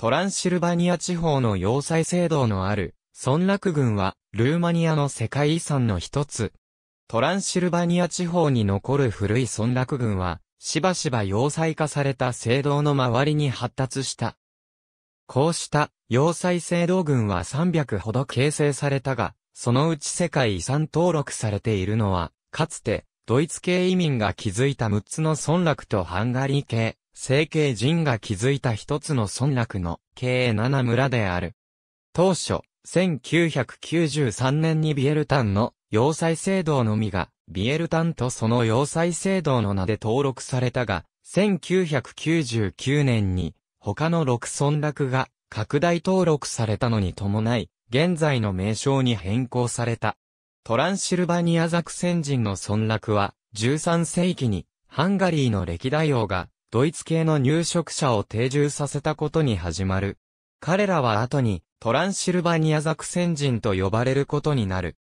トランシルバニア地方の要塞制度のある、村落群は、ルーマニアの世界遺産の一つ。トランシルバニア地方に残る古い村落群は、しばしば要塞化された聖堂の周りに発達した。こうした要塞聖堂群は300ほど形成されたが、そのうち世界遺産登録されているのは、かつてドイツ系移民が築いた6つの村落とハンガリー系、成形人が築いた一つの村落の計7村である。当初、1993年にビエルタンの要塞制度のみが、ビエルタンとその要塞制度の名で登録されたが、1999年に他の6村落が拡大登録されたのに伴い、現在の名称に変更された。トランシルバニアザクセン人の村落は、13世紀にハンガリーの歴代王がドイツ系の入植者を定住させたことに始まる。彼らは後に、トランシルバニアザク先人と呼ばれることになる。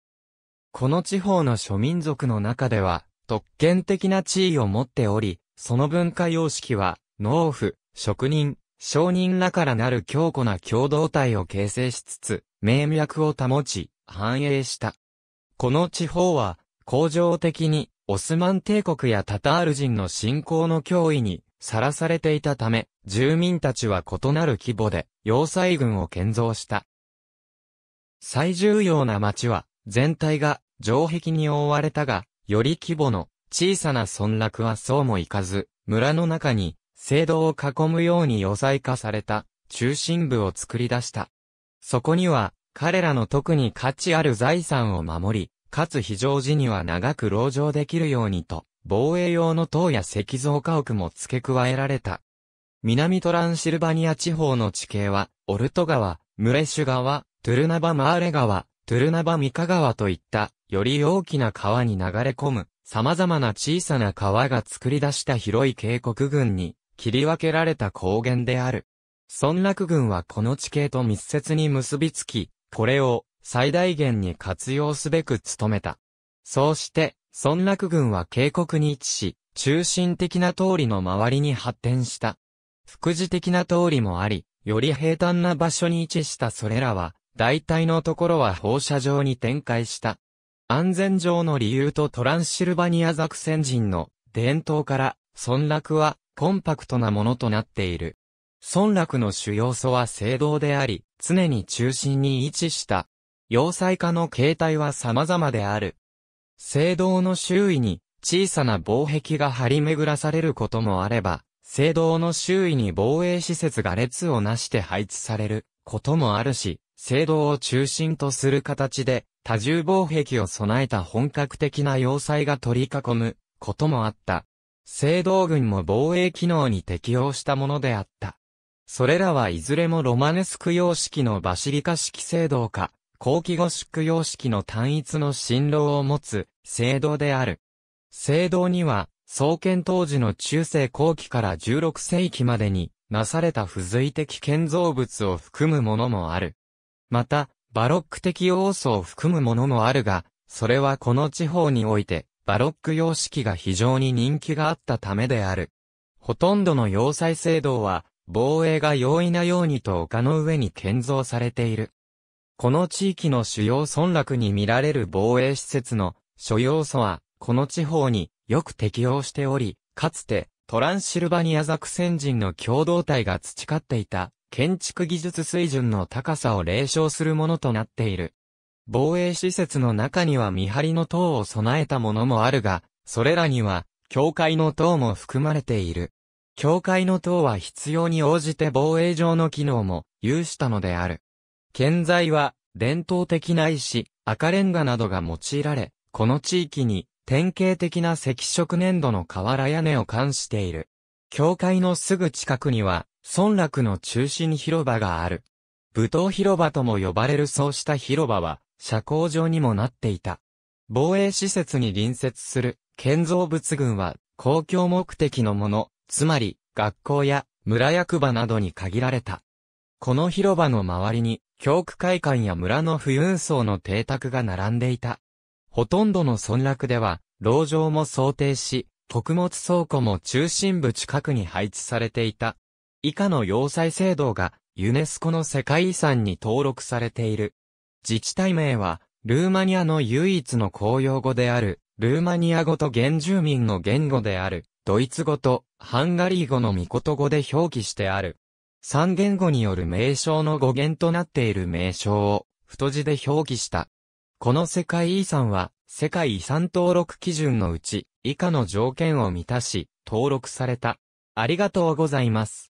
この地方の諸民族の中では、特権的な地位を持っており、その文化様式は、農夫、職人、商人らからなる強固な共同体を形成しつつ、名脈を保ち、繁栄した。この地方は、工場的に、オスマン帝国やタタール人の信仰の脅威に、さらされていたため、住民たちは異なる規模で、要塞軍を建造した。最重要な町は、全体が城壁に覆われたが、より規模の小さな村落はそうもいかず、村の中に、聖堂を囲むように要塞化された中心部を作り出した。そこには、彼らの特に価値ある財産を守り、かつ非常時には長く籠城できるようにと、防衛用の塔や石像家屋も付け加えられた。南トランシルバニア地方の地形は、オルト川、ムレシュ川、トゥルナバマーレ川、トゥルナバミカ川といった、より大きな川に流れ込む、様々な小さな川が作り出した広い渓谷群に、切り分けられた高原である。村落群はこの地形と密接に結びつき、これを最大限に活用すべく努めた。そうして、孫楽軍は渓谷に位置し、中心的な通りの周りに発展した。副次的な通りもあり、より平坦な場所に位置したそれらは、大体のところは放射状に展開した。安全上の理由とトランシルバニアザクセン人の伝統から、村落はコンパクトなものとなっている。村落の主要素は聖堂であり、常に中心に位置した。要塞化の形態は様々である。聖堂の周囲に小さな防壁が張り巡らされることもあれば、聖堂の周囲に防衛施設が列をなして配置されることもあるし、聖堂を中心とする形で多重防壁を備えた本格的な要塞が取り囲むこともあった。聖堂軍も防衛機能に適応したものであった。それらはいずれもロマネスク様式のバシリカ式聖堂か、後期語縮様式の単一の振動を持つ、聖堂である。聖堂には、創建当時の中世後期から16世紀までに、なされた付随的建造物を含むものもある。また、バロック的要素を含むものもあるが、それはこの地方において、バロック様式が非常に人気があったためである。ほとんどの要塞聖堂は、防衛が容易なようにと丘の上に建造されている。この地域の主要村落に見られる防衛施設の諸要素は、この地方によく適用しており、かつてトランシルバニアザク先人の共同体が培っていた建築技術水準の高さを冷笑するものとなっている。防衛施設の中には見張りの塔を備えたものもあるが、それらには、教会の塔も含まれている。教会の塔は必要に応じて防衛上の機能も有したのである。建材は伝統的な石、赤レンガなどが用いられ、この地域に典型的な赤色粘土の瓦屋根を冠している。教会のすぐ近くには、村落の中心広場がある。舞踏広場とも呼ばれるそうした広場は、社交場にもなっていた。防衛施設に隣接する建造物群は、公共目的のもの、つまり、学校や村役場などに限られた。この広場の周りに、教区会館や村の富裕層の邸宅が並んでいた。ほとんどの村落では、牢城も想定し、穀物倉庫も中心部近くに配置されていた。以下の要塞制度が、ユネスコの世界遺産に登録されている。自治体名は、ルーマニアの唯一の公用語である、ルーマニア語と原住民の言語である、ドイツ語とハンガリー語の御言語で表記してある。三言語による名称の語源となっている名称を太字で表記した。この世界遺産は世界遺産登録基準のうち以下の条件を満たし登録された。ありがとうございます。